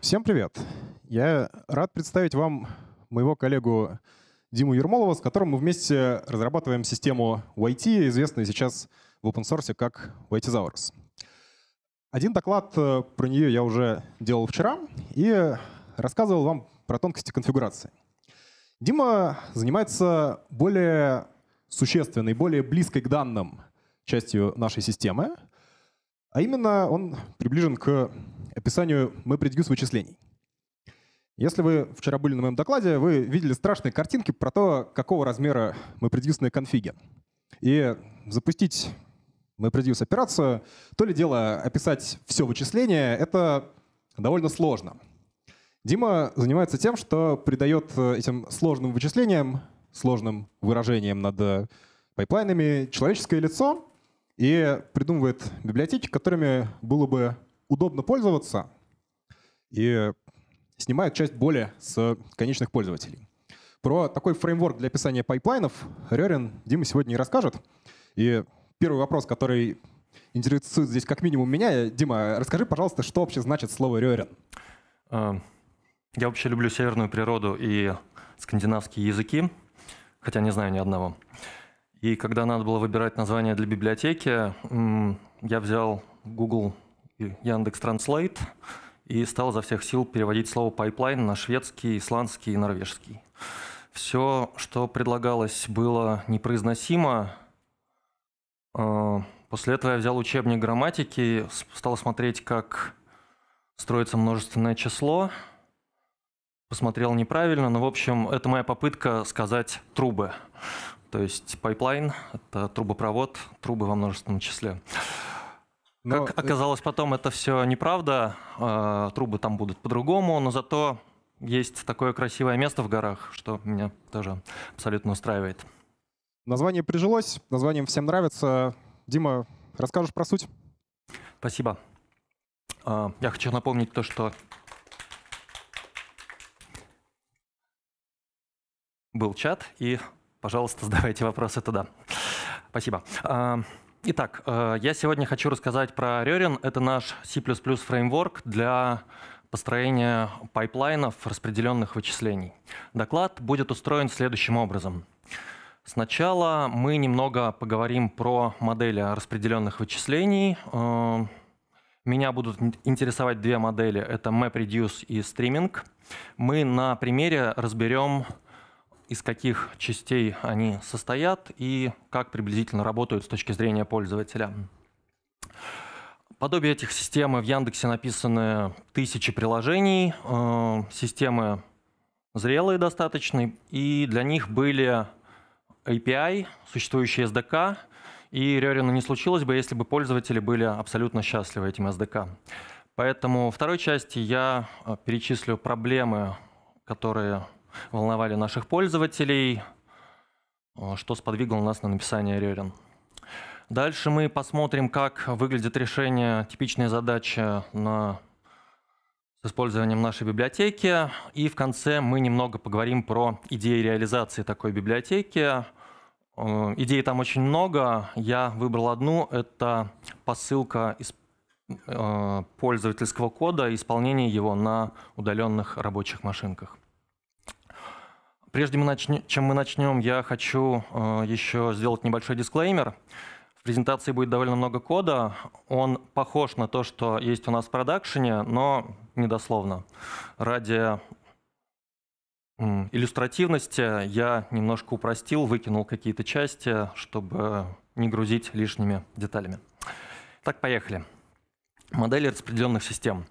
Всем привет! Я рад представить вам моего коллегу Диму Ермолова, с которым мы вместе разрабатываем систему YT, известную сейчас в open source, как Whiteosaurus. Один доклад э, про нее я уже делал вчера и рассказывал вам про тонкости конфигурации. Дима занимается более существенной, более близкой к данным частью нашей системы, а именно он приближен к описанию MapReduce вычислений. Если вы вчера были на моем докладе, вы видели страшные картинки про то, какого размера MapReduce конфиги. И запустить мы продюс операцию, то ли дело описать все вычисление, это довольно сложно. Дима занимается тем, что придает э, этим сложным вычислениям, сложным выражениям над э, пайплайнами человеческое лицо и придумывает библиотеки, которыми было бы удобно пользоваться и снимает часть боли с конечных пользователей. Про такой фреймворк для описания пайплайнов Рерин Дима сегодня не расскажет. И первый вопрос, который интересует здесь как минимум меня. Дима, расскажи, пожалуйста, что вообще значит слово "рёрен"? Э, я вообще люблю северную природу и скандинавские языки, хотя не знаю ни одного. И когда надо было выбирать название для библиотеки, я взял Google и Яндекс Транслейт и стал за всех сил переводить слово «пайплайн» на шведский, исландский и норвежский. Все, что предлагалось, было непроизносимо, а, после этого я взял учебник грамматики, стал смотреть, как строится множественное число. Посмотрел неправильно, но, в общем, это моя попытка сказать «трубы». То есть пайплайн – это трубопровод, трубы во множественном числе. Но... Как оказалось потом, это все неправда. А, трубы там будут по-другому, но зато есть такое красивое место в горах, что меня тоже абсолютно устраивает. Название прижилось, названием всем нравится. Дима, расскажешь про суть? Спасибо. А, я хочу напомнить то, что был чат, и, пожалуйста, задавайте вопросы туда. Спасибо. А, итак, э, я сегодня хочу рассказать про Рерин. Это наш C++ фреймворк для построения пайплайнов распределенных вычислений. Доклад будет устроен следующим образом. Сначала мы немного поговорим про модели распределенных вычислений. Э, меня будут интересовать две модели. Это MapReduce и Streaming. Мы на примере разберем, из каких частей они состоят и как приблизительно работают с точки зрения пользователя. Подобие этих систем в Яндексе написаны тысячи приложений. Э, системы зрелые достаточно, и для них были API, существующий SDK, и Рерина не случилось бы, если бы пользователи были абсолютно счастливы этим SDK. Поэтому в второй части я э, перечислю проблемы, которые волновали наших пользователей, э, что сподвигло нас на написание Рерин. Дальше мы посмотрим, как выглядит решение типичной задачи на с использованием нашей библиотеки. И в конце мы немного поговорим про идеи реализации такой библиотеки. Э, идей там очень много. Я выбрал одну. Это посылка из э, пользовательского кода исполнение его на удаленных рабочих машинках. Прежде чем мы начнем, я хочу э, еще сделать небольшой дисклеймер. В презентации будет довольно много кода. Он похож на то, что есть у нас в продакшене, но недословно. Ради иллюстративности я немножко упростил, выкинул какие-то части, чтобы не грузить лишними деталями. Так, поехали. Модели распределенных систем.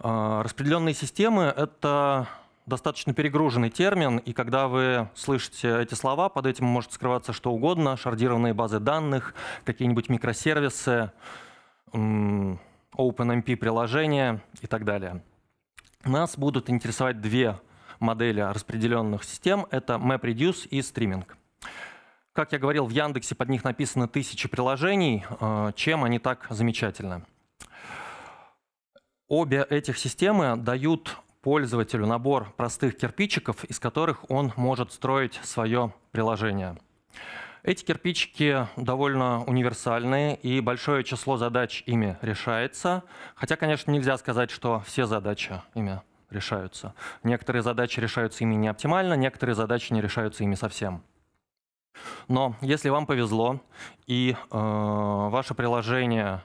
А, распределенные системы — это достаточно перегруженный термин, и когда вы слышите эти слова, под этим может скрываться что угодно, шардированные базы данных, какие-нибудь микросервисы, OpenMP-приложения и так далее. Нас будут интересовать две модели распределенных систем. Это MapReduce и Streaming. Как я говорил, в Яндексе под них написано тысячи приложений. Э, чем они так замечательны? Обе этих системы дают пользователю набор простых кирпичиков, из которых он может строить свое приложение. Эти кирпичики довольно универсальные, и большое число задач ими решается. Хотя, конечно, нельзя сказать, что все задачи ими решаются. Некоторые задачи решаются ими не оптимально, некоторые задачи не решаются ими совсем. Но если вам повезло, и э, ваше приложение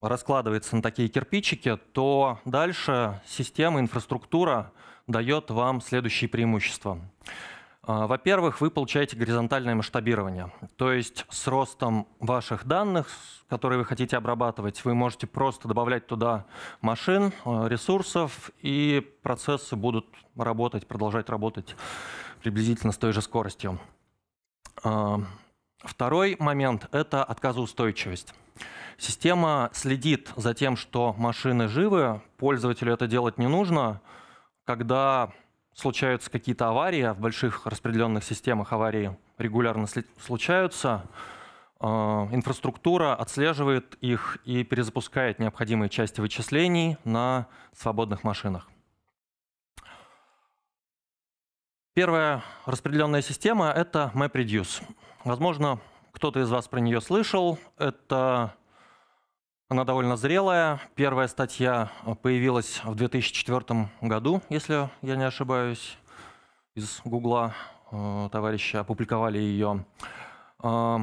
раскладывается на такие кирпичики, то дальше система, инфраструктура дает вам следующие преимущества. А, во-первых, вы получаете горизонтальное масштабирование. То есть с ростом ваших данных, которые вы хотите обрабатывать, вы можете просто добавлять туда машин, а, ресурсов, и процессы будут работать, продолжать работать приблизительно с той же скоростью. А, второй момент – это отказоустойчивость. Система следит за тем, что машины живы, пользователю это делать не нужно. Когда случаются какие-то аварии, а в больших распределенных системах аварии регулярно случаются, э, инфраструктура отслеживает их и перезапускает необходимые части вычислений на свободных машинах. Первая распределенная система — это MapReduce. Возможно, кто-то из вас про нее слышал. Это она довольно зрелая. Первая статья появилась в 2004 году, если я не ошибаюсь, из Гугла э, товарища опубликовали ее. Э,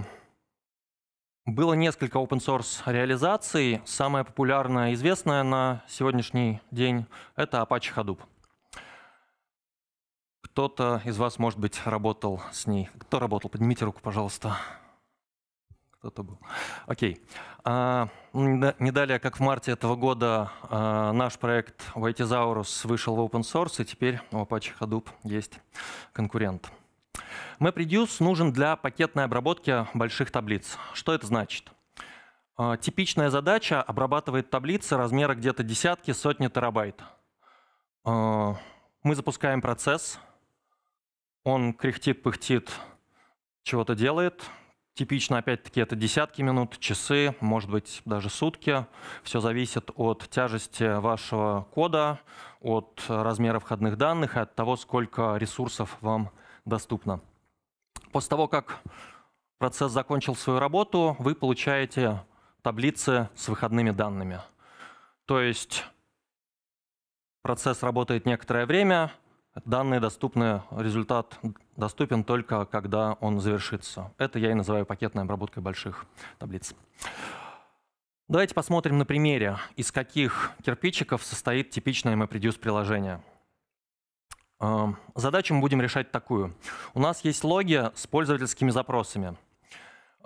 было несколько open source реализаций. Самая популярная известная на сегодняшний день – это Apache Hadoop. Кто-то из вас, может быть, работал с ней. Кто работал? Поднимите руку, пожалуйста. Кто-то был. Окей. А, не далее, как в марте этого года, а, наш проект Whitezaurus вышел в open source, и теперь у Apache Hadoop есть конкурент. MapReduce нужен для пакетной обработки больших таблиц. Что это значит? А, типичная задача обрабатывает таблицы размера где-то десятки, сотни терабайт. Мы запускаем процесс, он кряхтит, пыхтит, чего-то делает, Типично, опять-таки, это десятки минут, часы, может быть, даже сутки. Все зависит от тяжести вашего кода, от размера входных данных и от того, сколько ресурсов вам доступно. После того, как процесс закончил свою работу, вы получаете таблицы с выходными данными. То есть процесс работает некоторое время, Данные доступны, результат доступен только когда он завершится. Это я и называю пакетной обработкой больших таблиц. Давайте посмотрим на примере, из каких кирпичиков состоит типичное MapReduce приложение. Эм, задачу мы будем решать такую. У нас есть логи с пользовательскими запросами,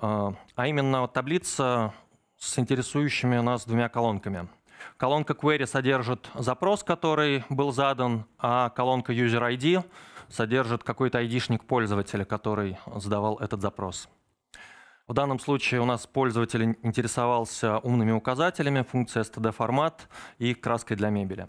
э, а именно таблица с интересующими нас двумя колонками – Колонка query содержит запрос, который был задан, а колонка user ID содержит какой-то айдишник пользователя, который задавал этот запрос. В данном случае у нас пользователь интересовался умными указателями, функцией std-формат и краской для мебели.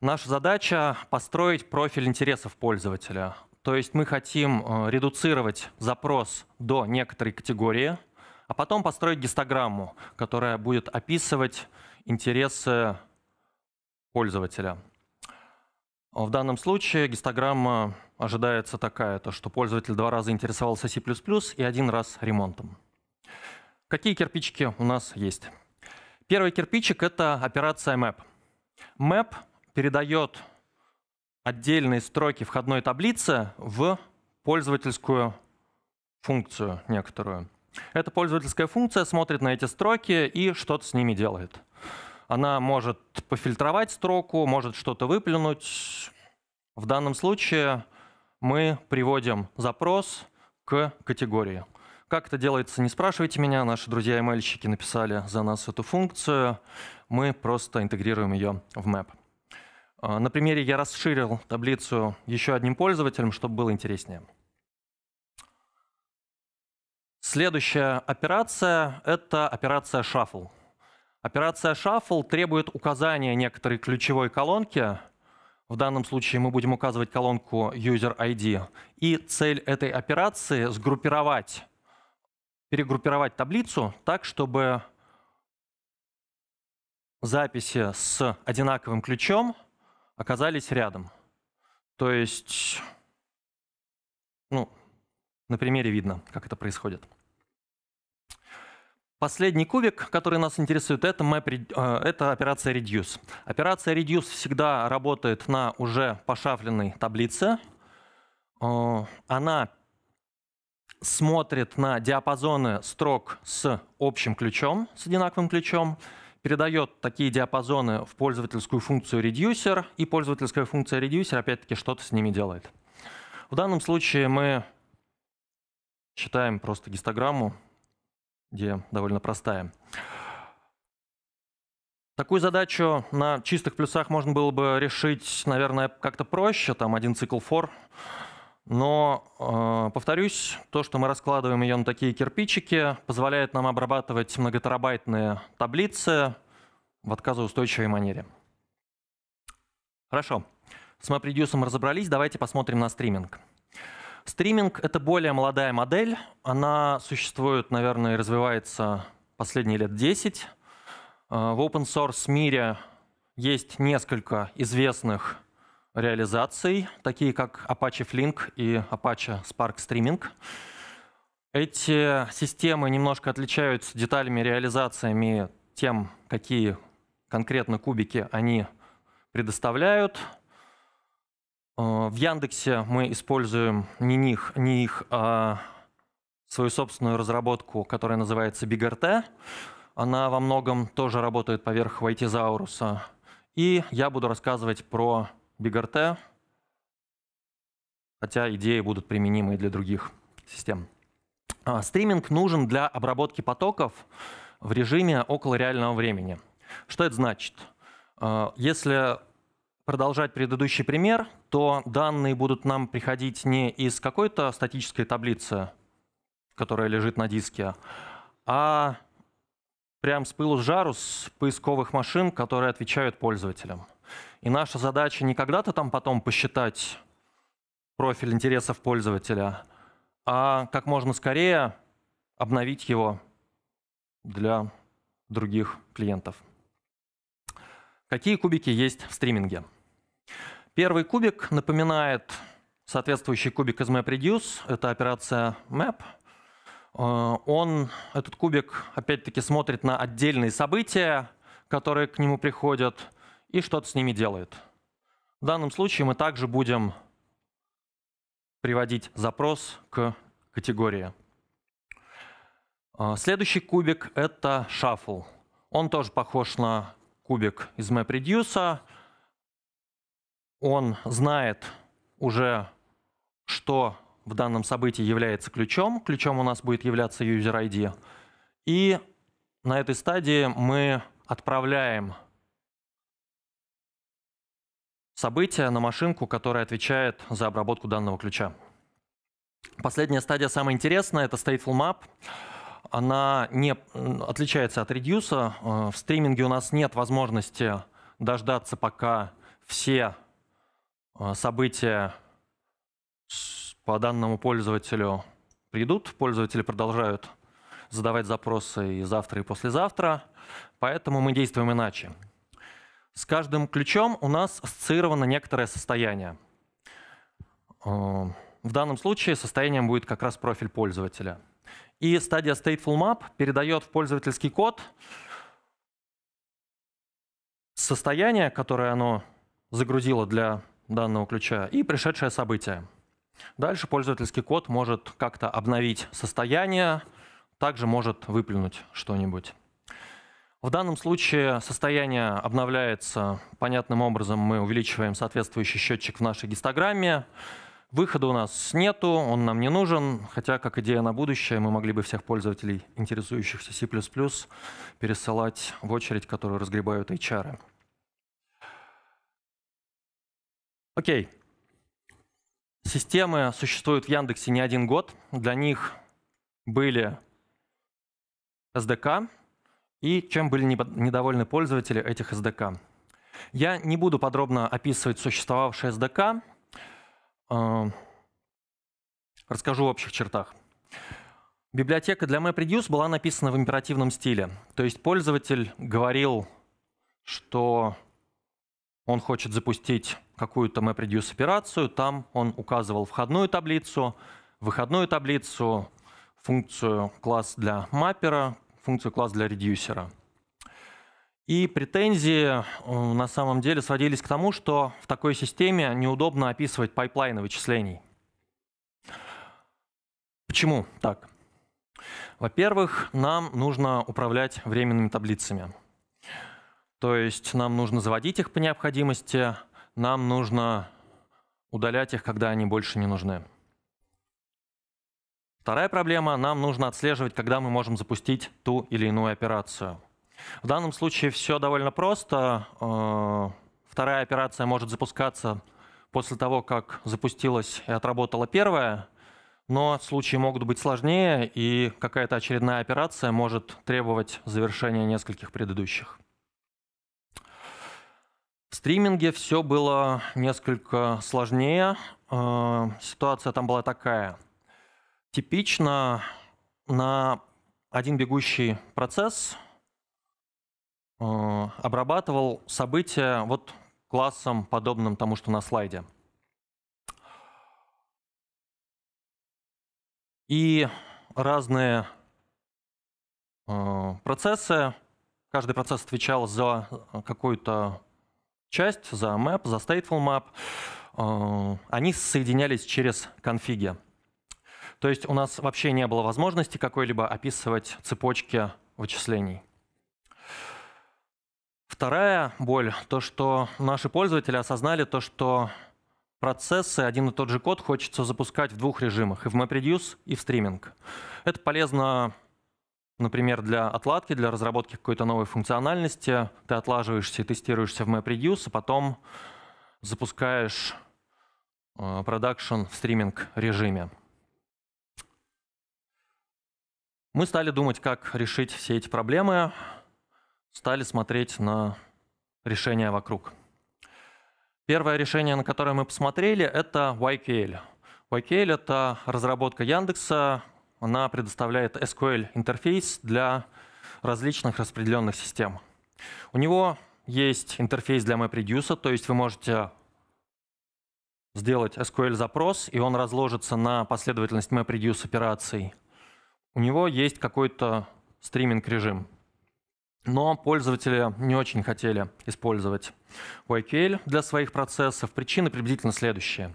Наша задача — построить профиль интересов пользователя. То есть мы хотим э, редуцировать запрос до некоторой категории, а потом построить гистограмму, которая будет описывать интересы пользователя. В данном случае гистограмма ожидается такая, то, что пользователь два раза интересовался C++ и один раз ремонтом. Какие кирпичики у нас есть? Первый кирпичик — это операция map. Map передает отдельные строки входной таблицы в пользовательскую функцию некоторую. Эта пользовательская функция смотрит на эти строки и что-то с ними делает. Она может пофильтровать строку, может что-то выплюнуть. В данном случае мы приводим запрос к категории. Как это делается, не спрашивайте меня. Наши друзья ml написали за нас эту функцию. Мы просто интегрируем ее в map. А, на примере я расширил таблицу еще одним пользователем, чтобы было интереснее. Следующая операция — это операция shuffle. Операция Shuffle требует указания некоторой ключевой колонки. В данном случае мы будем указывать колонку User ID. И цель этой операции — сгруппировать, перегруппировать таблицу так, чтобы записи с одинаковым ключом оказались рядом. То есть, ну, на примере видно, как это происходит. Последний кубик, который нас интересует, это, map, э, это операция reduce. Операция reduce всегда работает на уже пошафленной таблице. Э, она смотрит на диапазоны строк с общим ключом, с одинаковым ключом, передает такие диапазоны в пользовательскую функцию reducer, и пользовательская функция reducer опять-таки что-то с ними делает. В данном случае мы считаем просто гистограмму идея довольно простая. Такую задачу на чистых плюсах можно было бы решить, наверное, как-то проще, там один цикл for. Но, э, повторюсь, то, что мы раскладываем ее на такие кирпичики, позволяет нам обрабатывать многотерабайтные таблицы в отказоустойчивой манере. Хорошо, с MapReduce разобрались, давайте посмотрим на стриминг. Стриминг — это более молодая модель. Она существует, наверное, и развивается последние лет 10. Э, в open source мире есть несколько известных реализаций, такие как Apache Flink и Apache Spark Streaming. Эти системы немножко отличаются деталями, реализациями тем, какие конкретно кубики они предоставляют. Э, в Яндексе мы используем не, них, не их, а свою собственную разработку, которая называется BigRT. Она во многом тоже работает поверх Вайтизауруса. И я буду рассказывать про BigRT, хотя идеи будут применимы и для других систем. А, стриминг нужен для обработки потоков в режиме около реального времени. Что это значит? Э, если продолжать предыдущий пример, то данные будут нам приходить не из какой-то статической таблицы, которая лежит на диске, а прям с пылу с жару с поисковых машин, которые отвечают пользователям. И наша задача не когда-то там потом посчитать профиль интересов пользователя, а как можно скорее обновить его для других клиентов. Какие кубики есть в стриминге? Первый кубик напоминает соответствующий кубик из MapReduce. Это операция map. Э, он, этот кубик, опять-таки, смотрит на отдельные события, которые к нему приходят, и что-то с ними делает. В данном случае мы также будем приводить запрос к категории. Э, следующий кубик — это Shuffle. Он тоже похож на кубик из MapReduce, он знает уже, что в данном событии является ключом. Ключом у нас будет являться user ID. И на этой стадии мы отправляем событие на машинку, которая отвечает за обработку данного ключа. Последняя стадия самая интересная – это stateful map. Она не отличается от reduce. Э, в стриминге у нас нет возможности дождаться, пока все Э, события по данному пользователю придут, пользователи продолжают задавать запросы и завтра, и послезавтра, поэтому мы действуем иначе. С каждым ключом у нас ассоциировано некоторое состояние. Э, в данном случае состоянием будет как раз профиль пользователя. И стадия Stateful Map передает в пользовательский код состояние, которое оно загрузило для данного ключа и пришедшее событие. Дальше пользовательский код может как-то обновить состояние, также может выплюнуть что-нибудь. В данном случае состояние обновляется понятным образом. Мы увеличиваем соответствующий счетчик в нашей гистограмме. Выхода у нас нету, он нам не нужен, хотя как идея на будущее мы могли бы всех пользователей, интересующихся C++, пересылать в очередь, которую разгребают HR. -ы. Окей. Системы существуют в Яндексе не один год. Для них были SDK и чем были недовольны пользователи этих SDK. Я не буду подробно описывать существовавшие SDK. Э, расскажу в общих чертах. Библиотека для MapReduce была написана в императивном стиле. То есть пользователь говорил, что он хочет запустить какую-то MapReduce операцию, там он указывал входную таблицу, выходную таблицу, функцию класс для маппера, функцию класс для редюсера. И претензии э, на самом деле сводились к тому, что в такой системе неудобно описывать пайплайны вычислений. Почему так? Во-первых, нам нужно управлять временными таблицами. То есть нам нужно заводить их по необходимости, нам нужно удалять их, когда они больше не нужны. Вторая проблема – нам нужно отслеживать, когда мы можем запустить ту или иную операцию. В данном случае все довольно просто. Э, вторая операция может запускаться после того, как запустилась и отработала первая, но случаи могут быть сложнее, и какая-то очередная операция может требовать завершения нескольких предыдущих. В стриминге все было несколько сложнее. Э, ситуация там была такая. Типично на один бегущий процесс э, обрабатывал события вот классом, подобным тому, что на слайде. И разные э, процессы, каждый процесс отвечал за какую-то часть, за map, за stateful map, э, они соединялись через конфиги. То есть у нас вообще не было возможности какой-либо описывать цепочки вычислений. Вторая боль – то, что наши пользователи осознали то, что процессы, один и тот же код хочется запускать в двух режимах – и в MapReduce, и в стриминг. Это полезно Например, для отладки, для разработки какой-то новой функциональности ты отлаживаешься и тестируешься в MapReduce, а потом запускаешь э, продакшн в стриминг режиме. Мы стали думать, как решить все эти проблемы, стали смотреть на решения вокруг. Первое решение, на которое мы посмотрели, это YQL. YQL это разработка Яндекса, она предоставляет SQL интерфейс для различных распределенных систем. У него есть интерфейс для MapReduce, то есть вы можете сделать SQL-запрос, и он разложится на последовательность MapReduce операций. У него есть какой-то стриминг-режим, но пользователи не очень хотели использовать YQL для своих процессов. Причины приблизительно следующие.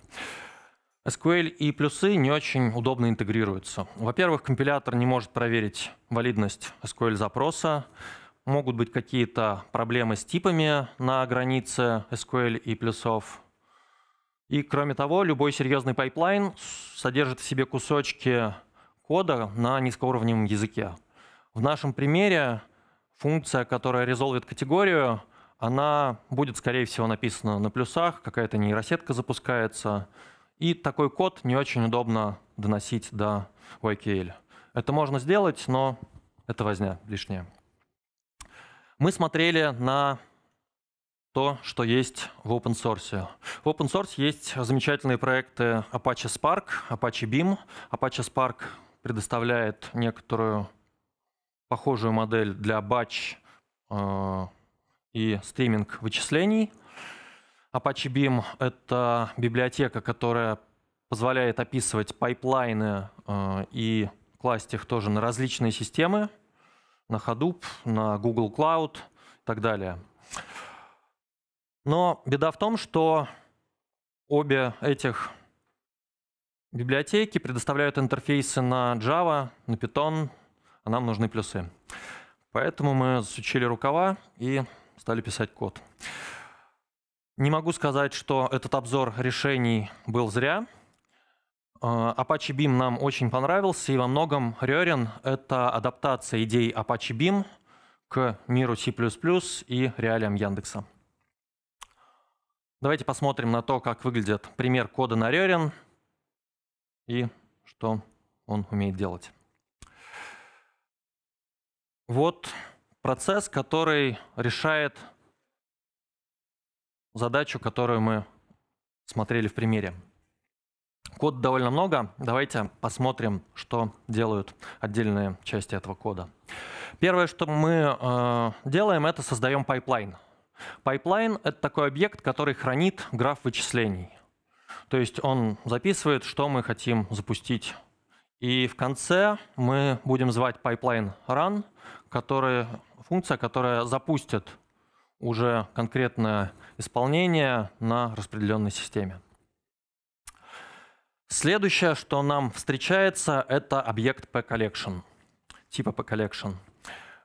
SQL и плюсы не очень удобно интегрируются. Во-первых, компилятор не может проверить валидность SQL-запроса, могут быть какие-то проблемы с типами на границе SQL и плюсов. И кроме того, любой серьезный пайплайн содержит в себе кусочки кода на низкоуровневом языке. В нашем примере функция, которая резолвит категорию, она будет, скорее всего, написана на плюсах, какая-то нейросетка запускается — и такой код не очень удобно доносить до YKL. Это можно сделать, но это возня лишняя. Мы смотрели на то, что есть в open source. В open source есть замечательные проекты Apache Spark, Apache Beam. Apache Spark предоставляет некоторую похожую модель для батч э, и стриминг вычислений – Apache BIM — это библиотека, которая позволяет описывать пайплайны э, и класть их тоже на различные системы, на Hadoop, на Google Cloud и так далее. Но беда в том, что обе этих библиотеки предоставляют интерфейсы на Java, на Python, а нам нужны плюсы. Поэтому мы засучили рукава и стали писать код. Не могу сказать, что этот обзор решений был зря. Э, Apache Beam нам очень понравился, и во многом Рерин — это адаптация идей Apache Beam к миру C++ и реалиям Яндекса. Давайте посмотрим на то, как выглядит пример кода на Рерин и что он умеет делать. Вот процесс, который решает задачу, которую мы смотрели в примере. Код довольно много. Давайте посмотрим, что делают отдельные части этого кода. Первое, что мы э, делаем, это создаем пайплайн. Пайплайн — это такой объект, который хранит граф вычислений. То есть он записывает, что мы хотим запустить. И в конце мы будем звать pipeline run, который, функция, которая запустит уже конкретное исполнения на распределенной системе. Следующее, что нам встречается, это объект p-collection, типа p-collection.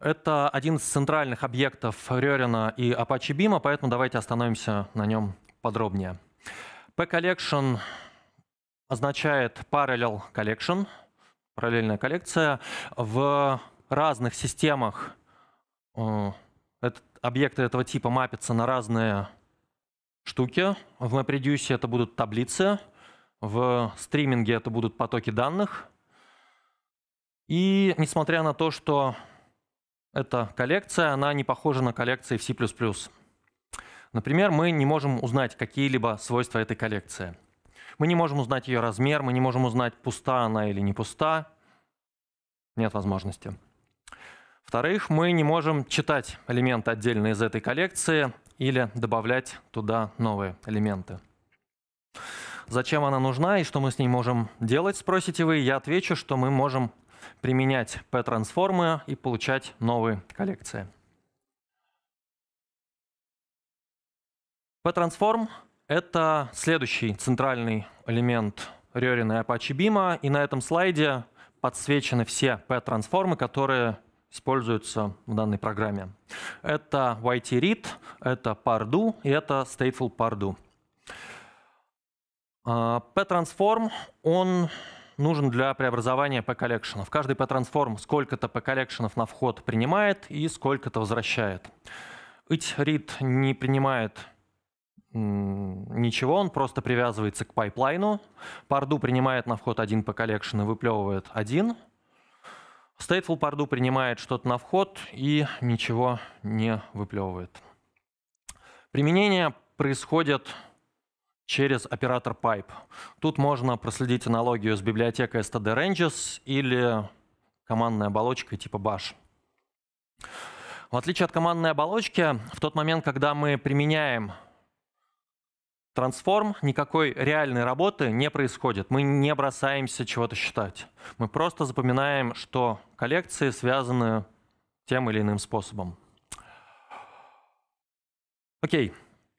Это один из центральных объектов Рерина и Apache Beam, а поэтому давайте остановимся на нем подробнее. P-collection означает parallel collection, параллельная коллекция. В разных системах э, объекты этого типа мапятся на разные штуки. В MapReduce это будут таблицы, в стриминге это будут потоки данных. И несмотря на то, что эта коллекция, она не похожа на коллекции в C++. Например, мы не можем узнать какие-либо свойства этой коллекции. Мы не можем узнать ее размер, мы не можем узнать, пуста она или не пуста. Нет возможности. вторых мы не можем читать элементы отдельно из этой коллекции, или добавлять туда новые элементы. Зачем она нужна и что мы с ней можем делать, спросите вы. Я отвечу, что мы можем применять P-трансформы и получать новые коллекции. P-трансформ — это следующий центральный элемент Рерина и Apache Beam, и на этом слайде подсвечены все P-трансформы, которые используются в данной программе. Это YT-read, это Pardu и это Stateful Pardu. А, P-трансформ, он нужен для преобразования P-коллекшенов. Каждый P-трансформ сколько-то P-коллекшенов на вход принимает и сколько-то возвращает. IT-read не принимает ничего, он просто привязывается к пайплайну. Pardu принимает на вход один P-коллекшен и выплевывает один – Stateful парду принимает что-то на вход и ничего не выплевывает. Применение происходит через оператор pipe. Тут можно проследить аналогию с библиотекой std ranges или командной оболочкой типа bash. В отличие от командной оболочки, в тот момент, когда мы применяем трансформ, никакой реальной работы не происходит. Мы не бросаемся чего-то считать. Мы просто запоминаем, что коллекции связаны тем или иным способом. Окей.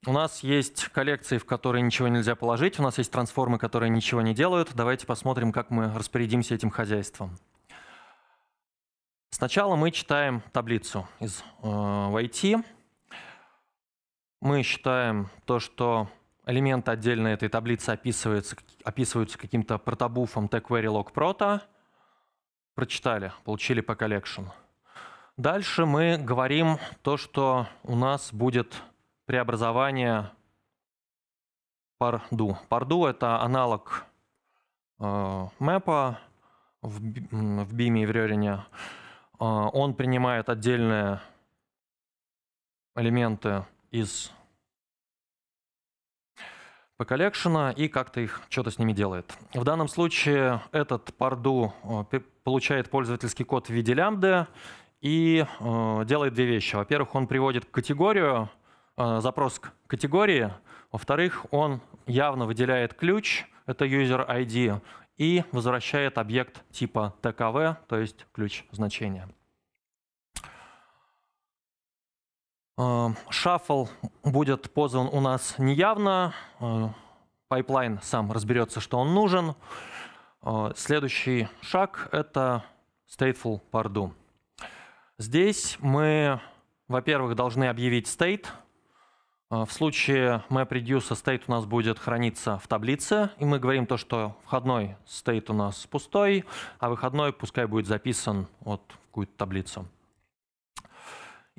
У нас есть коллекции, в которые ничего нельзя положить. У нас есть трансформы, которые ничего не делают. Давайте посмотрим, как мы распорядимся этим хозяйством. Сначала мы читаем таблицу из э, YT. Мы считаем то, что элементы отдельно этой таблицы описываются, описываются каким-то протобуфом tquery log proto. Прочитали, получили по коллекшн. Дальше мы говорим то, что у нас будет преобразование парду. Парду — это аналог э, мэпа в, биме и в Рёрине. Э, он принимает отдельные элементы из по коллекшена и как-то их что-то с ними делает. В данном случае этот э, парду получает пользовательский код в виде лямбды и э, делает две вещи. Во-первых, он приводит категорию, э, запрос к категории. Во-вторых, он явно выделяет ключ, это user ID, и возвращает объект типа ткв, то есть ключ значения. Эм, Шаффл будет позван у нас неявно. Э, пайплайн сам разберется, что он нужен. Э, следующий шаг — это stateful pardu. Здесь мы, во-первых, должны объявить state. Э, в случае MapReduce state у нас будет храниться в таблице, и мы говорим то, что входной state у нас пустой, а выходной пускай будет записан от какую-то таблицу.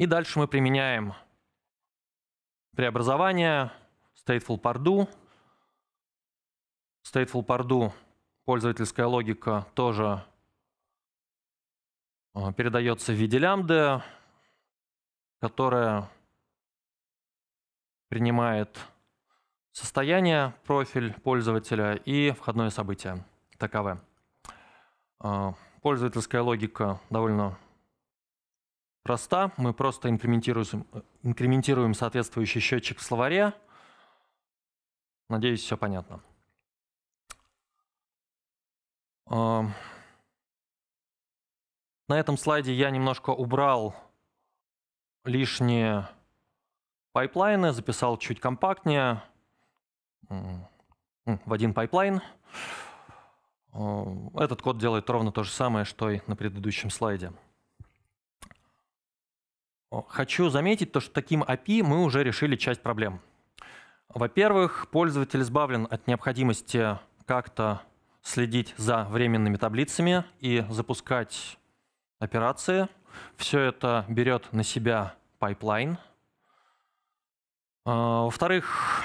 И дальше мы применяем преобразование stateful pardu. Stateful pardu пользовательская логика тоже э, передается в виде лямбды, которая принимает состояние, профиль пользователя и входное событие таковы. Э, пользовательская логика довольно проста. Мы просто имплементируем, инкрементируем соответствующий счетчик в словаре. Надеюсь, все понятно. Эм. На этом слайде я немножко убрал лишние пайплайны, записал чуть компактнее в один пайплайн. Эм, этот код делает ровно то же самое, что и на предыдущем слайде. Хочу заметить то, что таким API мы уже решили часть проблем. Во-первых, пользователь избавлен от необходимости как-то следить за временными таблицами и запускать операции. Все это берет на себя пайплайн. А, во-вторых,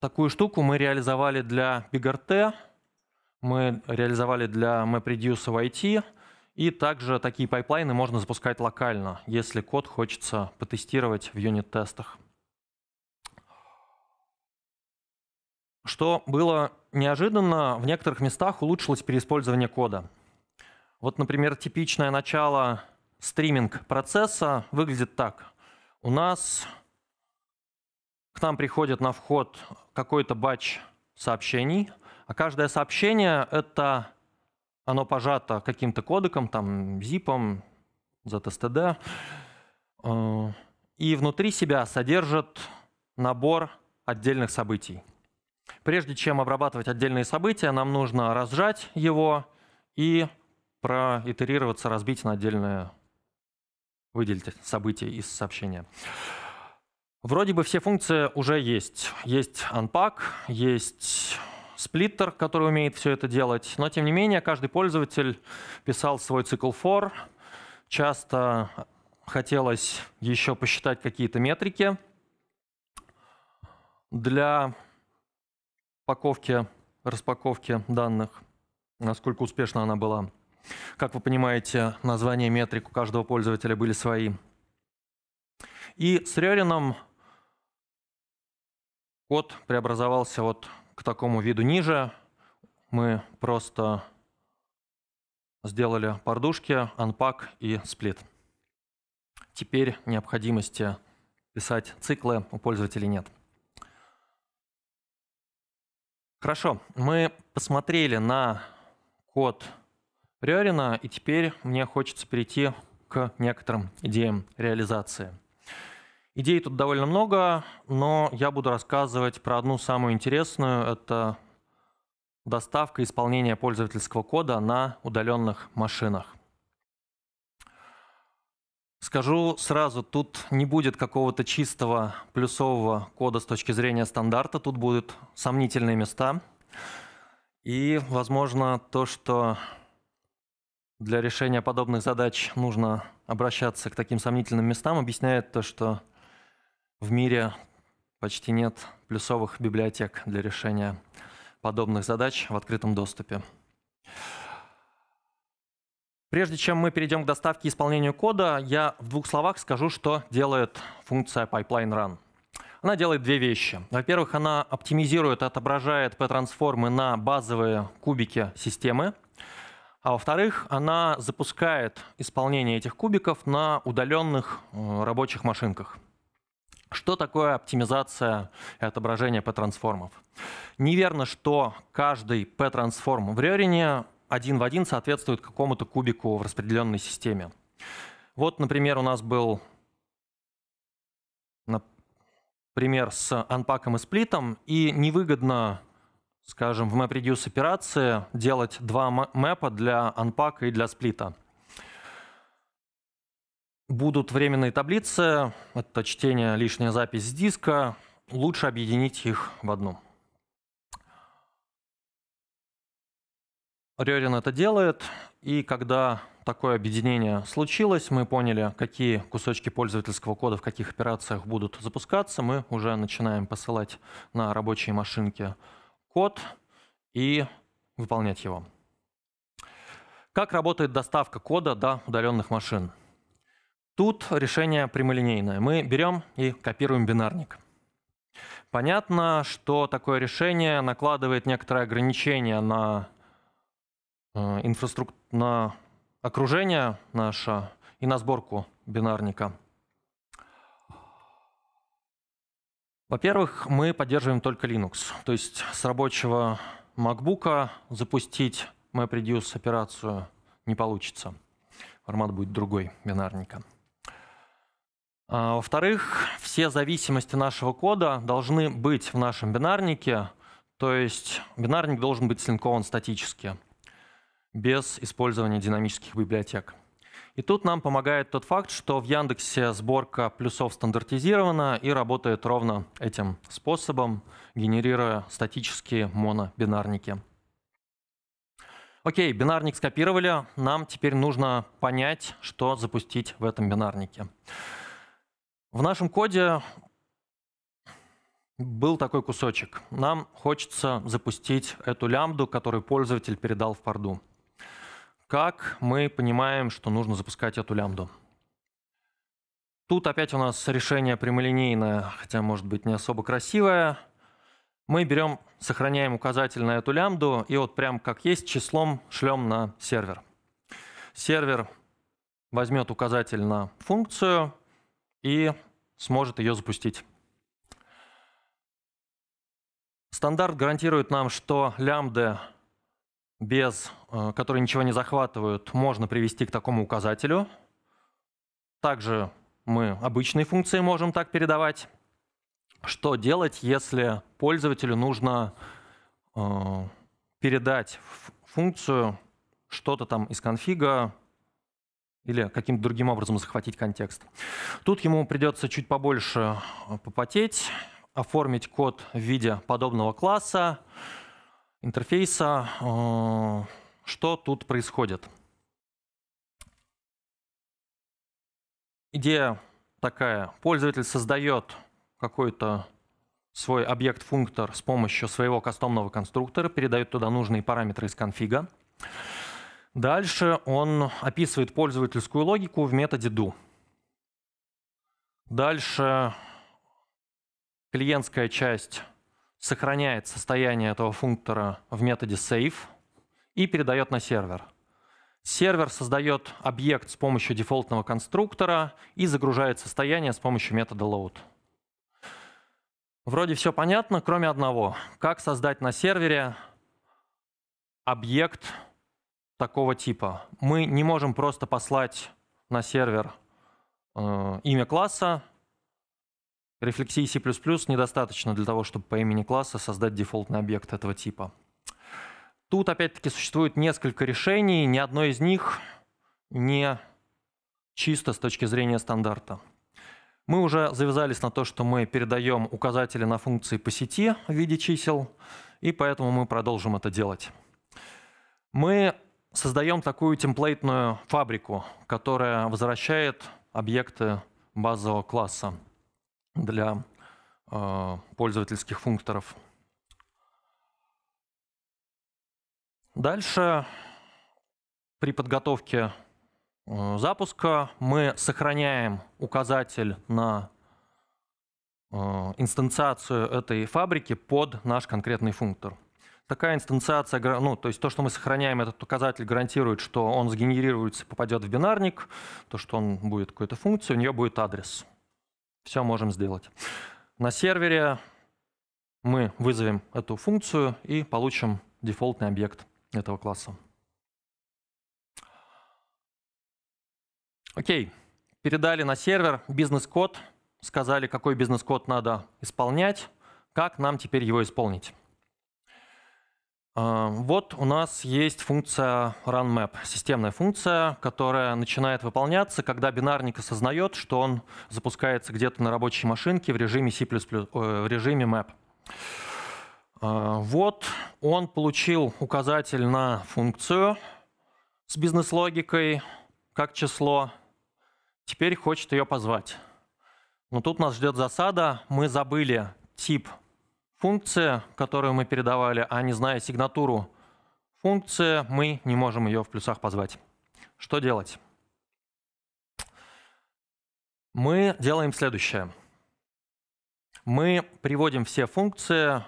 такую штуку мы реализовали для BigRT, мы реализовали для MapReduce в IT, и также такие пайплайны можно запускать локально, если код хочется потестировать в юнит-тестах. Что было неожиданно, в некоторых местах улучшилось переиспользование кода. Вот, например, типичное начало стриминг процесса выглядит так. У нас к нам приходит на вход какой-то батч сообщений, а каждое сообщение — это оно пожато каким-то кодеком, там, zip, ZSTD, э, и внутри себя содержит набор отдельных событий. Прежде чем обрабатывать отдельные события, нам нужно разжать его и проитерироваться, разбить на отдельные, выделить события из сообщения. Вроде бы все функции уже есть. Есть unpack, есть сплиттер, который умеет все это делать. Но, тем не менее, каждый пользователь писал свой цикл for. Часто хотелось еще посчитать какие-то метрики для упаковки, распаковки данных, насколько успешно она была. Как вы понимаете, названия метрик у каждого пользователя были свои. И с Рёрином код преобразовался вот к такому виду ниже. Мы просто сделали пардушки, unpack и split. Теперь необходимости писать циклы у пользователей нет. Хорошо, мы посмотрели на код Рерина, и теперь мне хочется перейти к некоторым идеям реализации – Идей тут довольно много, но я буду рассказывать про одну самую интересную. Это доставка исполнения пользовательского кода на удаленных машинах. Скажу сразу, тут не будет какого-то чистого плюсового кода с точки зрения стандарта, тут будут сомнительные места. И, возможно, то, что для решения подобных задач нужно обращаться к таким сомнительным местам, объясняет то, что в мире почти нет плюсовых библиотек для решения подобных задач в открытом доступе. Прежде чем мы перейдем к доставке и исполнению кода, я в двух словах скажу, что делает функция pipeline run. Она делает две вещи. Во-первых, она оптимизирует, отображает P-трансформы на базовые кубики системы. А во-вторых, она запускает исполнение этих кубиков на удаленных э, рабочих машинках. Что такое оптимизация отображения P-трансформов? Неверно, что каждый P-трансформ в Рёрине один в один соответствует какому-то кубику в распределенной системе. Вот, например, у нас был пример с анпаком и сплитом, и невыгодно, скажем, в MapReduce операции делать два мэпа для анпака и для сплита – Будут временные таблицы, это чтение, лишняя запись с диска. Лучше объединить их в одну. Рерин это делает, и когда такое объединение случилось, мы поняли, какие кусочки пользовательского кода в каких операциях будут запускаться. Мы уже начинаем посылать на рабочие машинки код и выполнять его. Как работает доставка кода до удаленных машин? Тут решение прямолинейное. Мы берем и копируем бинарник. Понятно, что такое решение накладывает некоторые ограничения на, э, инфраструк... на окружение наше и на сборку бинарника. Во-первых, мы поддерживаем только Linux. То есть с рабочего MacBook а запустить MapReduce операцию не получится. Формат будет другой бинарника. А, во-вторых, все зависимости нашего кода должны быть в нашем бинарнике, то есть бинарник должен быть слинкован статически, без использования динамических библиотек. И тут нам помогает тот факт, что в Яндексе сборка плюсов стандартизирована и работает ровно этим способом, генерируя статические монобинарники. Окей, бинарник скопировали, нам теперь нужно понять, что запустить в этом бинарнике. В нашем коде был такой кусочек. Нам хочется запустить эту лямбду, которую пользователь передал в парду. Как мы понимаем, что нужно запускать эту лямбду? Тут опять у нас решение прямолинейное, хотя может быть не особо красивое. Мы берем, сохраняем указатель на эту лямбду и вот прям как есть числом шлем на сервер. Сервер возьмет указатель на функцию – и сможет ее запустить. Стандарт гарантирует нам, что лямбды, без, э, которые ничего не захватывают, можно привести к такому указателю. Также мы обычные функции можем так передавать. Что делать, если пользователю нужно э, передать функцию что-то там из конфига, или каким-то другим образом захватить контекст. Тут ему придется чуть побольше э, попотеть, оформить код в виде подобного класса, интерфейса. Э, что тут происходит? Идея такая. Пользователь создает какой-то свой объект-функтор с помощью своего кастомного конструктора, передает туда нужные параметры из конфига. Дальше он описывает пользовательскую логику в методе do. Дальше клиентская часть сохраняет состояние этого функтора в методе save и передает на сервер. Сервер создает объект с помощью дефолтного конструктора и загружает состояние с помощью метода load. Вроде все понятно, кроме одного. Как создать на сервере объект такого типа. Мы не можем просто послать на сервер э, имя класса. Рефлексии C++ недостаточно для того, чтобы по имени класса создать дефолтный объект этого типа. Тут опять-таки существует несколько решений, ни одно из них не чисто с точки зрения стандарта. Мы уже завязались на то, что мы передаем указатели на функции по сети в виде чисел, и поэтому мы продолжим это делать. Мы создаем такую темплейтную фабрику, которая возвращает объекты базового класса для э, пользовательских функторов. Дальше при подготовке э, запуска мы сохраняем указатель на э, инстанциацию этой фабрики под наш конкретный функтор такая инстанциация, ну, то есть то, что мы сохраняем этот указатель, гарантирует, что он сгенерируется, попадет в бинарник, то, что он будет какой-то функцией, у нее будет адрес. Все можем сделать. На сервере мы вызовем эту функцию и получим дефолтный объект этого класса. Окей, передали на сервер бизнес-код, сказали, какой бизнес-код надо исполнять, как нам теперь его исполнить. А, вот у нас есть функция runMap, системная функция, которая начинает выполняться, когда бинарник осознает, что он запускается где-то на рабочей машинке в режиме C++, э, в режиме map. А, вот он получил указатель на функцию с бизнес-логикой как число. Теперь хочет ее позвать. Но тут нас ждет засада. Мы забыли тип Функция, которую мы передавали, а не зная сигнатуру функции, мы не можем ее в плюсах позвать. Что делать? Мы делаем следующее. Мы приводим все функции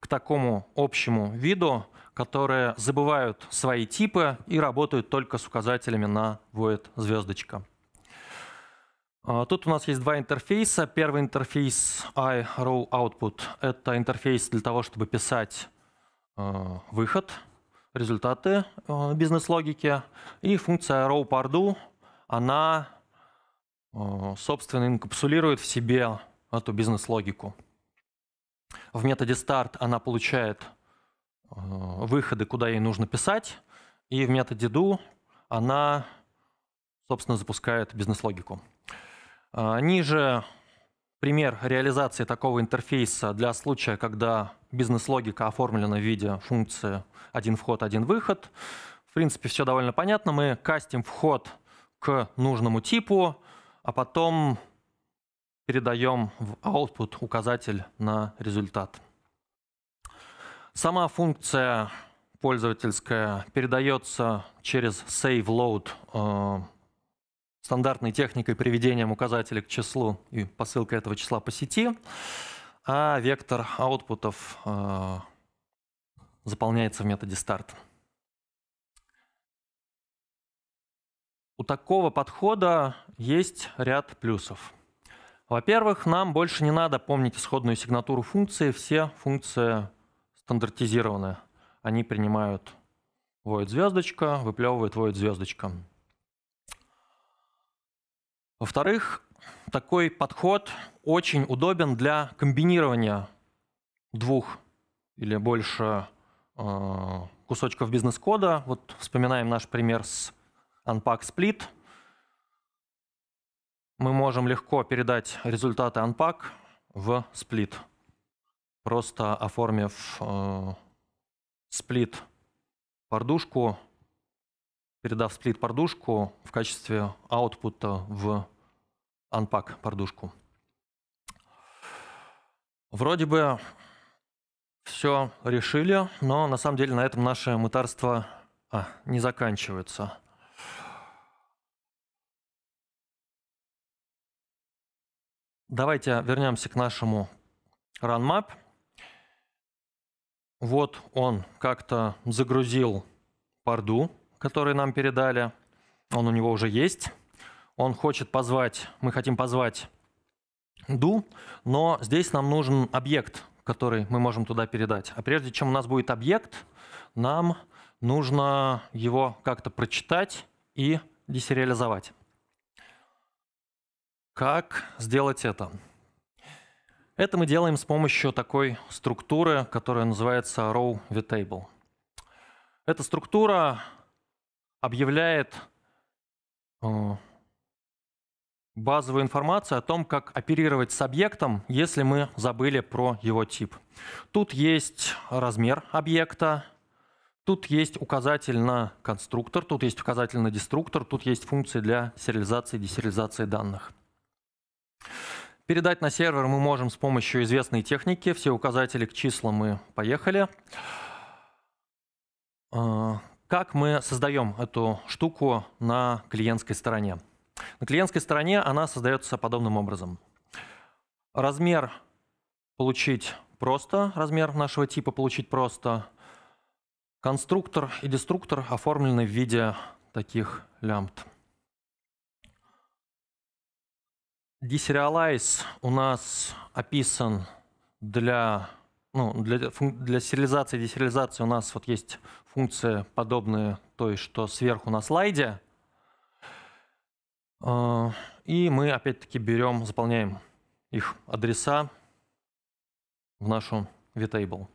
к такому общему виду, которые забывают свои типы и работают только с указателями на void звездочка. А, тут у нас есть два интерфейса. Первый интерфейс IRowOutput – это интерфейс для того, чтобы писать э, выход, результаты э, бизнес-логики. И функция row она, э, собственно, инкапсулирует в себе эту бизнес-логику. В методе start она получает выходы, куда ей нужно писать, и в методе do она, собственно, запускает бизнес-логику. А, ниже пример реализации такого интерфейса для случая, когда бизнес-логика оформлена в виде функции «один вход, один выход». В принципе, все довольно понятно. Мы кастим вход к нужному типу, а потом передаем в output указатель на результат. Сама функция пользовательская передается через save load э, стандартной техникой приведением указателя к числу и посылка этого числа по сети, а вектор аутпутов э, заполняется в методе start. У такого подхода есть ряд плюсов. Во-первых, нам больше не надо помнить исходную сигнатуру функции. Все функции стандартизированы. Они принимают void звездочка, выплевывают void звездочка. Во-вторых, такой подход очень удобен для комбинирования двух или больше э, кусочков бизнес-кода. Вот вспоминаем наш пример с Unpack Split. Мы можем легко передать результаты Unpack в Split, просто оформив э, split э, передав сплит-пардушку в качестве аутпута в unpack-пардушку. Вроде бы все решили, но на самом деле на этом наше мытарство а, не заканчивается. Давайте вернемся к нашему RunMap. Вот он как-то загрузил парду, который нам передали. Он у него уже есть. Он хочет позвать, мы хотим позвать do, но здесь нам нужен объект, который мы можем туда передать. А прежде чем у нас будет объект, нам нужно его как-то прочитать и десериализовать. Как сделать это? Это мы делаем с помощью такой структуры, которая называется row vtable. Эта структура объявляет э, базовую информацию о том, как оперировать с объектом, если мы забыли про его тип. Тут есть размер объекта, тут есть указатель на конструктор, тут есть указатель на деструктор, тут есть функции для сериализации и десериализации данных. Передать на сервер мы можем с помощью известной техники. Все указатели к числам мы поехали. Э, как мы создаем эту штуку на клиентской стороне? На клиентской стороне она создается подобным образом. Размер получить просто, размер нашего типа получить просто. Конструктор и деструктор оформлены в виде таких лямбд. Deserialize у нас описан для, ну, для, для сериализации и десериализации у нас вот есть функция, подобная той, что сверху на слайде. А, и мы опять-таки берем, заполняем их адреса в нашу VTable.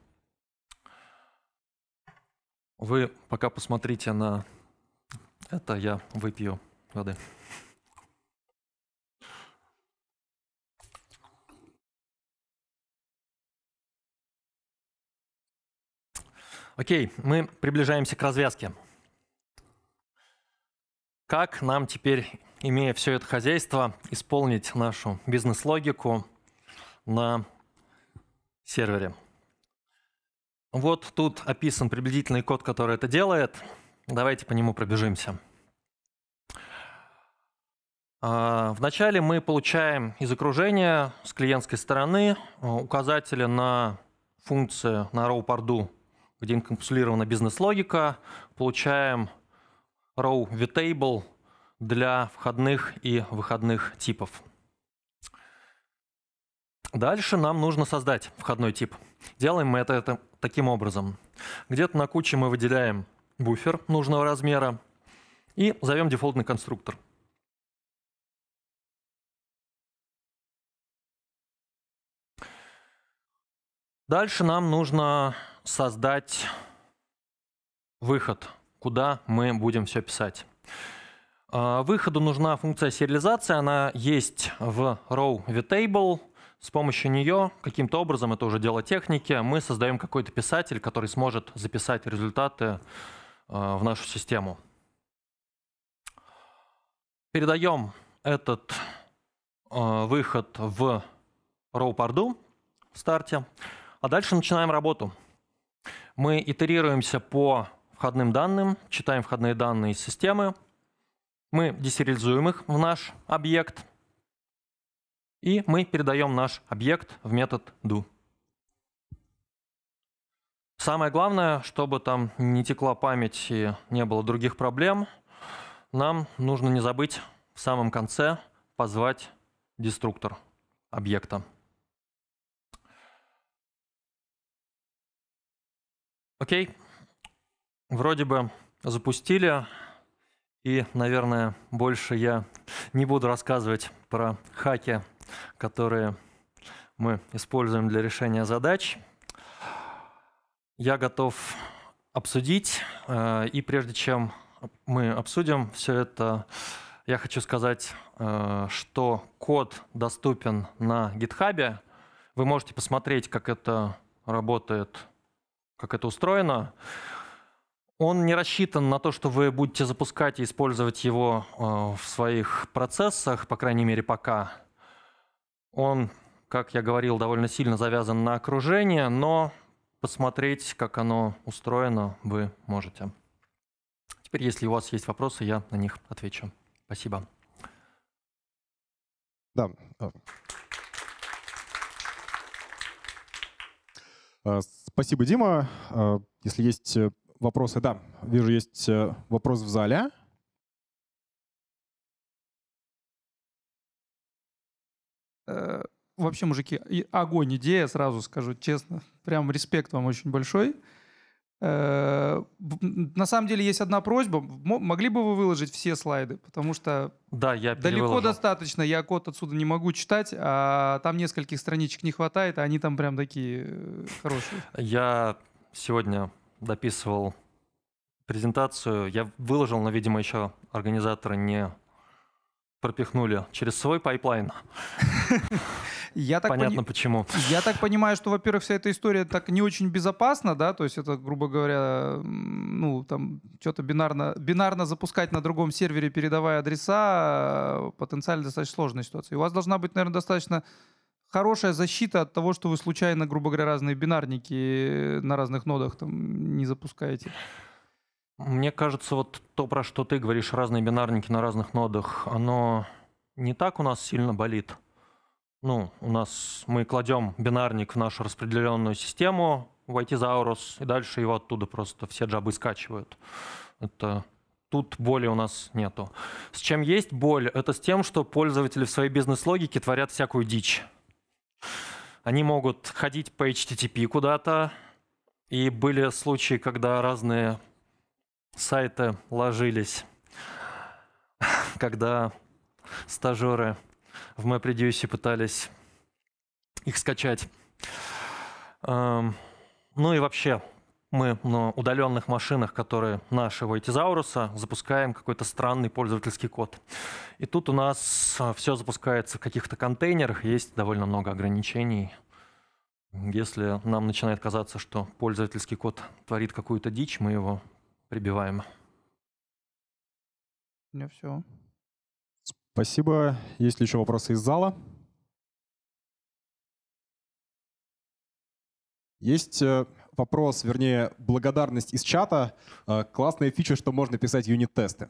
Вы пока посмотрите на это, я выпью воды. Окей, мы приближаемся к развязке. Как нам теперь, имея все это хозяйство, исполнить нашу бизнес-логику на сервере? Вот тут описан приблизительный код, который это делает. Давайте по нему пробежимся. А, вначале мы получаем из окружения с клиентской стороны а, указатели на функцию на row pardu где инкапсулирована бизнес-логика, получаем row viewtable для входных и выходных типов. Дальше нам нужно создать входной тип. Делаем мы это, это таким образом. Где-то на куче мы выделяем буфер нужного размера и зовем дефолтный конструктор. Дальше нам нужно создать выход, куда мы будем все писать. А, выходу нужна функция сериализации, она есть в row vtable. С помощью нее, каким-то образом, это уже дело техники, мы создаем какой-то писатель, который сможет записать результаты а, в нашу систему. Передаем этот а, выход в row pardu в старте, а дальше начинаем работу. Мы итерируемся по входным данным, читаем входные данные из системы, мы десериализуем их в наш объект, и мы передаем наш объект в метод do. Самое главное, чтобы там не текла память и не было других проблем, нам нужно не забыть в самом конце позвать деструктор объекта. Окей, вроде бы запустили, и, наверное, больше я не буду рассказывать про хаки, которые мы используем для решения задач. Я готов обсудить, э, и прежде чем мы обсудим все это, я хочу сказать, э, что код доступен на GitHub. Вы можете посмотреть, как это работает как это устроено. Он не рассчитан на то, что вы будете запускать и использовать его э, в своих процессах, по крайней мере, пока. Он, как я говорил, довольно сильно завязан на окружение, но посмотреть, как оно устроено, вы можете. Теперь, если у вас есть вопросы, я на них отвечу. Спасибо. Да. С а. а, Спасибо, Дима. А, если есть э, вопросы, да, вижу, есть э, вопрос в зале. Э, вообще, мужики, огонь идея, сразу скажу честно. Прям респект вам очень большой. Э, на самом деле есть одна просьба. Могли бы вы выложить все слайды? Потому что да, я далеко достаточно, я код отсюда не могу читать, а там нескольких страничек не хватает, а они там прям такие э, хорошие. Я сегодня дописывал презентацию. Я выложил, но, видимо, еще организаторы не пропихнули через свой пайплайн. Я так Понятно пони... почему. Я так понимаю, что, во-первых, вся эта история так не очень безопасна, да, то есть это, грубо говоря, ну, там, что-то бинарно, бинарно запускать на другом сервере, передавая адреса, э, потенциально достаточно сложная ситуация. И у вас должна быть, наверное, достаточно хорошая защита от того, что вы случайно, грубо говоря, разные бинарники э, на разных нодах там не запускаете. Мне кажется, вот то, про что ты говоришь, разные бинарники на разных нодах, оно не так у нас сильно болит. Ну, у нас мы кладем бинарник в нашу распределенную систему, в IT Zaurus, и дальше его оттуда просто все джабы скачивают. Это тут боли у нас нету. С чем есть боль? Это с тем, что пользователи в своей бизнес-логике творят всякую дичь. Они могут ходить по HTTP куда-то, и были случаи, когда разные сайты ложились, когда стажеры в MapReduce пытались их скачать. Эм, ну и вообще, мы на удаленных машинах, которые нашего Этизауруса, запускаем какой-то странный пользовательский код. И тут у нас э, все запускается в каких-то контейнерах, есть довольно много ограничений. Если нам начинает казаться, что пользовательский код творит какую-то дичь, мы его прибиваем. У меня все. Спасибо. Есть ли еще вопросы из зала? Есть э, вопрос, вернее, благодарность из чата. Э, классная фича, что можно писать юнит-тесты.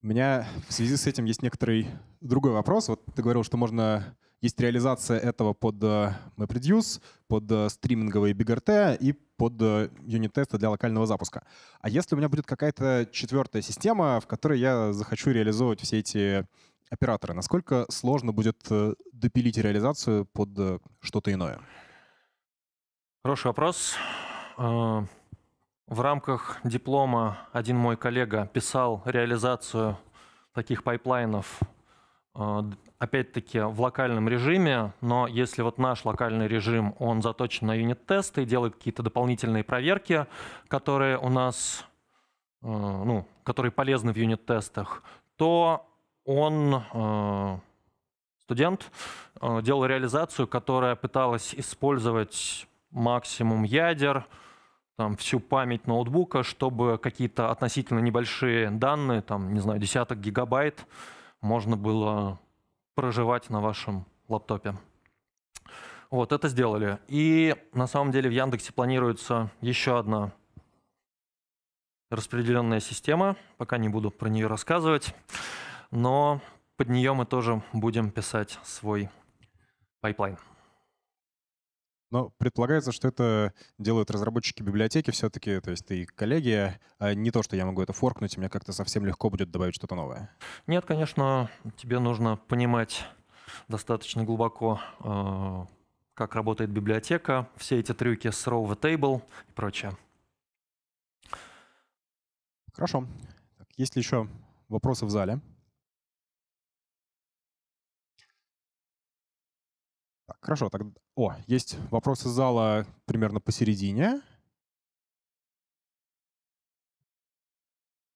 У меня в связи с этим есть некоторый другой вопрос. Вот ты говорил, что можно есть реализация этого под MapReduce, э, под э, стриминговые BigRT и под э, юнит-тесты для локального запуска. А если у меня будет какая-то четвертая система, в которой я захочу реализовывать все эти операторы, насколько сложно будет допилить реализацию под что-то иное? Хороший вопрос. В рамках диплома один мой коллега писал реализацию таких пайплайнов а, опять-таки в локальном режиме, но если вот наш локальный режим, он заточен на юнит-тесты, делает какие-то дополнительные проверки, которые у нас, а, ну, которые полезны в юнит-тестах, то он, а, студент, делал реализацию, которая пыталась использовать максимум ядер, там, всю память ноутбука, чтобы какие-то относительно небольшие данные, там, не знаю, десяток гигабайт, можно было проживать на вашем лаптопе. Вот, это сделали. И на самом деле в Яндексе планируется еще одна распределенная система. Пока не буду про нее рассказывать, но под нее мы тоже будем писать свой пайплайн. Но предполагается, что это делают разработчики библиотеки все-таки, то есть ты коллегия, а не то, что я могу это форкнуть, и мне как-то совсем легко будет добавить что-то новое. Нет, конечно, тебе нужно понимать достаточно глубоко, э, как работает библиотека, все эти трюки с row table и прочее. Хорошо. есть ли еще вопросы в зале? Хорошо, тогда... О, есть вопросы зала примерно посередине.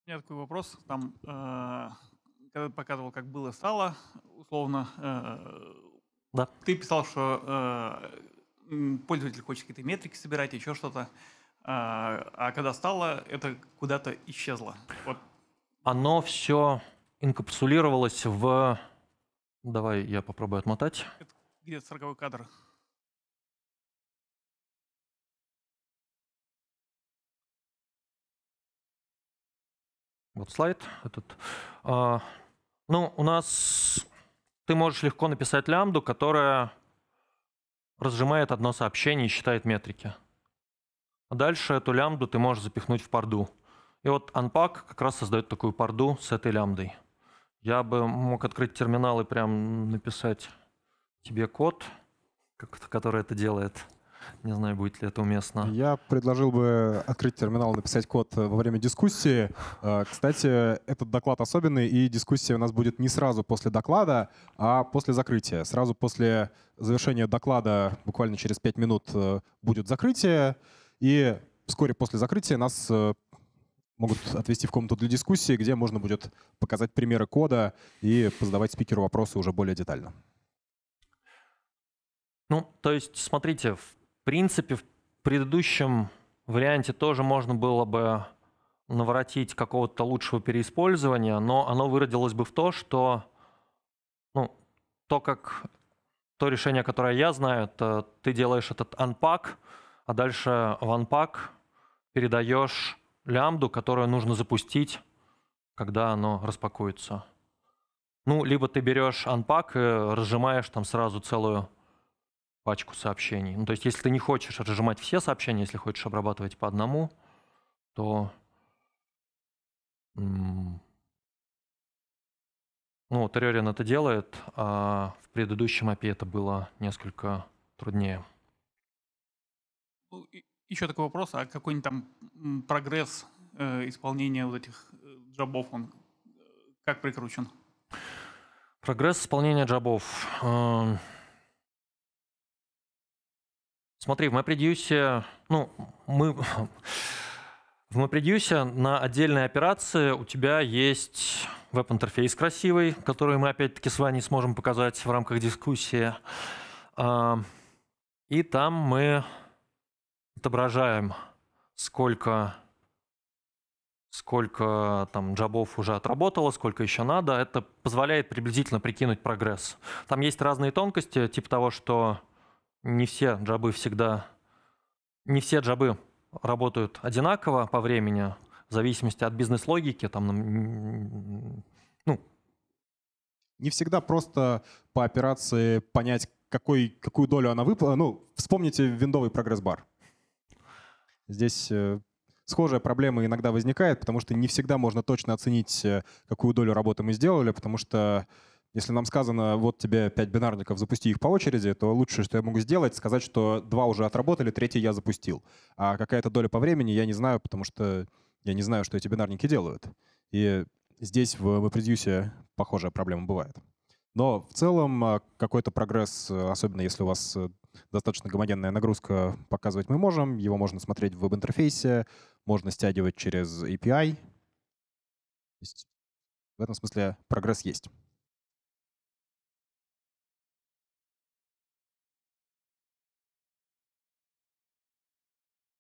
У меня такой вопрос. Там, э, когда ты показывал, как было стало, условно, э, да. ты писал, что э, пользователь хочет какие-то метрики собирать, еще что-то. Э, а когда стало, это куда-то исчезло. Вот. Оно все инкапсулировалось в... Давай я попробую отмотать. Это где сороковой кадр? Вот слайд этот. А, ну, у нас ты можешь легко написать лямбду, которая разжимает одно сообщение и считает метрики. А дальше эту лямбду ты можешь запихнуть в парду. И вот Unpack как раз создает такую парду с этой лямбдой. Я бы мог открыть терминал и прям написать тебе код, который это делает. Не знаю, будет ли это уместно. Я предложил бы открыть терминал, написать код э, во время дискуссии. Э, кстати, этот доклад особенный, и дискуссия у нас будет не сразу после доклада, а после закрытия. Сразу после завершения доклада, буквально через 5 минут, э, будет закрытие. И вскоре после закрытия нас могут отвести в комнату для дискуссии, где можно будет показать примеры кода и позадавать спикеру вопросы уже более детально. Ну, то есть, смотрите, в принципе, в предыдущем варианте тоже можно было бы наворотить какого-то лучшего переиспользования, но оно выродилось бы в то, что ну, то, как то решение, которое я знаю, это ты делаешь этот unpack, а дальше в unpack передаешь лямбду, которую нужно запустить, когда оно распакуется. Ну, либо ты берешь unpack и разжимаешь там сразу целую пачку сообщений. Ну, то есть, если ты не хочешь разжимать все сообщения, если хочешь обрабатывать по одному, то ну, Терриорин это делает, а в предыдущем API это было несколько труднее. Ну, еще такой вопрос, а какой-нибудь там прогресс э, исполнения вот этих э, джабов, он э, как прикручен? Прогресс исполнения джабов. Э, Смотри, в MapReduce, ну, мы... В MapReduce на отдельной операции у тебя есть веб-интерфейс красивый, который мы опять-таки с вами сможем показать в рамках дискуссии. А, и там мы отображаем, сколько, сколько там джабов уже отработало, сколько еще надо. Это позволяет приблизительно прикинуть прогресс. Там есть разные тонкости, типа того, что не все джабы всегда, не все джабы работают одинаково по времени, в зависимости от бизнес-логики, там, ну, не всегда просто по операции понять, какой, какую долю она выплатила. Ну, вспомните виндовый прогресс-бар. Здесь э, схожая проблема иногда возникает, потому что не всегда можно точно оценить, э, какую долю работы мы сделали, потому что если нам сказано, вот тебе 5 бинарников, запусти их по очереди, то лучшее, что я могу сделать, сказать, что два уже отработали, третий я запустил. А какая-то доля по времени я не знаю, потому что я не знаю, что эти бинарники делают. И здесь в MapReduce похожая проблема бывает. Но в целом а, какой-то прогресс, особенно если у вас э, достаточно гомогенная нагрузка, показывать мы можем. Его можно смотреть в веб-интерфейсе, можно стягивать через API. В этом смысле прогресс есть.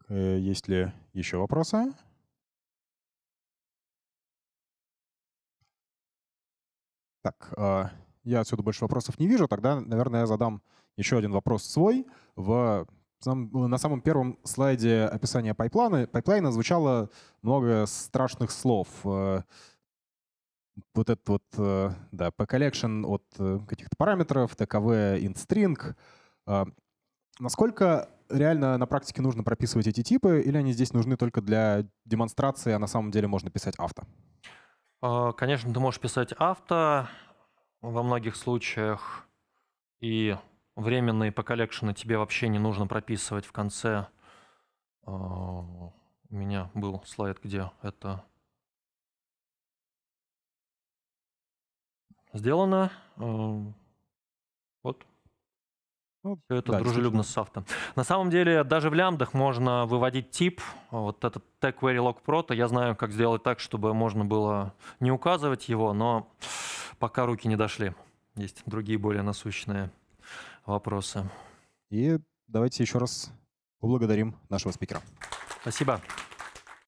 Э, есть ли еще вопросы? Так, э, я отсюда больше вопросов не вижу. Тогда, наверное, я задам еще один вопрос свой. В на самом первом слайде описания пайплайна, пайплайна звучало много страшных слов. Э, вот этот вот, да, p-collection от каких-то параметров, ткв, int string. Насколько реально на практике нужно прописывать эти типы, или они здесь нужны только для демонстрации, а на самом деле можно писать авто? А, конечно, ты можешь писать авто. Во многих случаях и временные по коллекшену тебе вообще не нужно прописывать в конце. А, у меня был слайд, где это сделано. А, вот ну, Все это да, дружелюбно с софтом. На самом деле, даже в лямбдах можно выводить тип. Вот этот tag query log proto. Я знаю, как сделать так, чтобы можно было не указывать его, но пока руки не дошли. Есть другие более насущные вопросы. И давайте еще раз поблагодарим нашего спикера. Спасибо.